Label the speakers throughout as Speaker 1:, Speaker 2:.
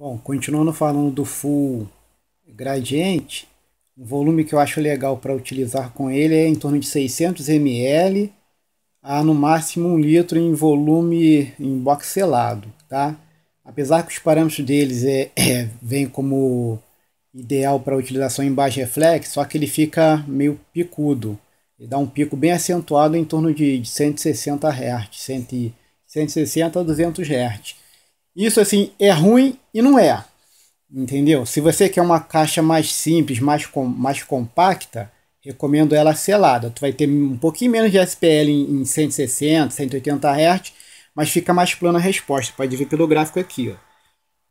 Speaker 1: Bom, continuando falando do full gradiente, um volume que eu acho legal para utilizar com ele é em torno de 600 ml a no máximo um litro em volume em box selado, tá? Apesar que os parâmetros deles é, é vem como ideal para utilização em baixo reflex, só que ele fica meio picudo. Ele dá um pico bem acentuado em torno de, de 160 Hz, 160 a 200 Hz. Isso assim é ruim e não é. Entendeu? Se você quer uma caixa mais simples, mais, com, mais compacta, recomendo ela selada. Tu vai ter um pouquinho menos de SPL em, em 160, 180 Hz, mas fica mais plano a resposta. Pode ver pelo gráfico aqui. Ó.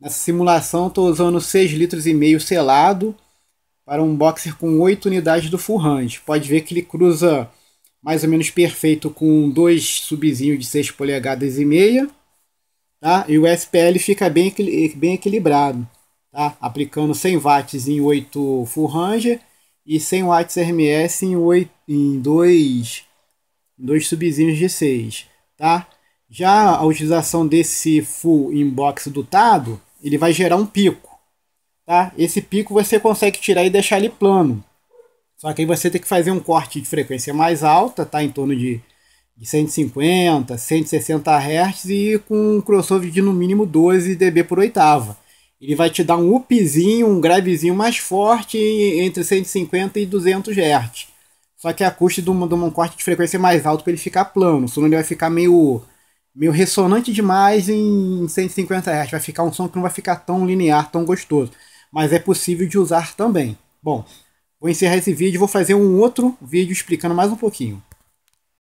Speaker 1: Nessa simulação estou usando 6,5 litros e meio selado para um boxer com 8 unidades do full range. Pode ver que ele cruza mais ou menos perfeito com dois subzinhos de 6 polegadas e meia tá? e o SPL fica bem, bem equilibrado, tá? aplicando 100 watts em 8 Full range e 100 watts RMS em, 8, em 2, dois subzinhos de 6. Tá? Já a utilização desse Full Inbox dotado, ele vai gerar um pico. Tá? Esse pico você consegue tirar e deixar ele plano. Só que aí você tem que fazer um corte de frequência mais alta, tá? em torno de de 150, 160 Hz e com um crossover de no mínimo 12 dB por oitava. Ele vai te dar um upzinho, um gravezinho mais forte entre 150 e 200 Hz. Só que a custa de, de um corte de frequência mais alto para ele ficar plano, senão ele vai ficar meio, meio ressonante demais em 150 Hz. Vai ficar um som que não vai ficar tão linear, tão gostoso. Mas é possível de usar também. Bom, vou encerrar esse vídeo e vou fazer um outro vídeo explicando mais um pouquinho.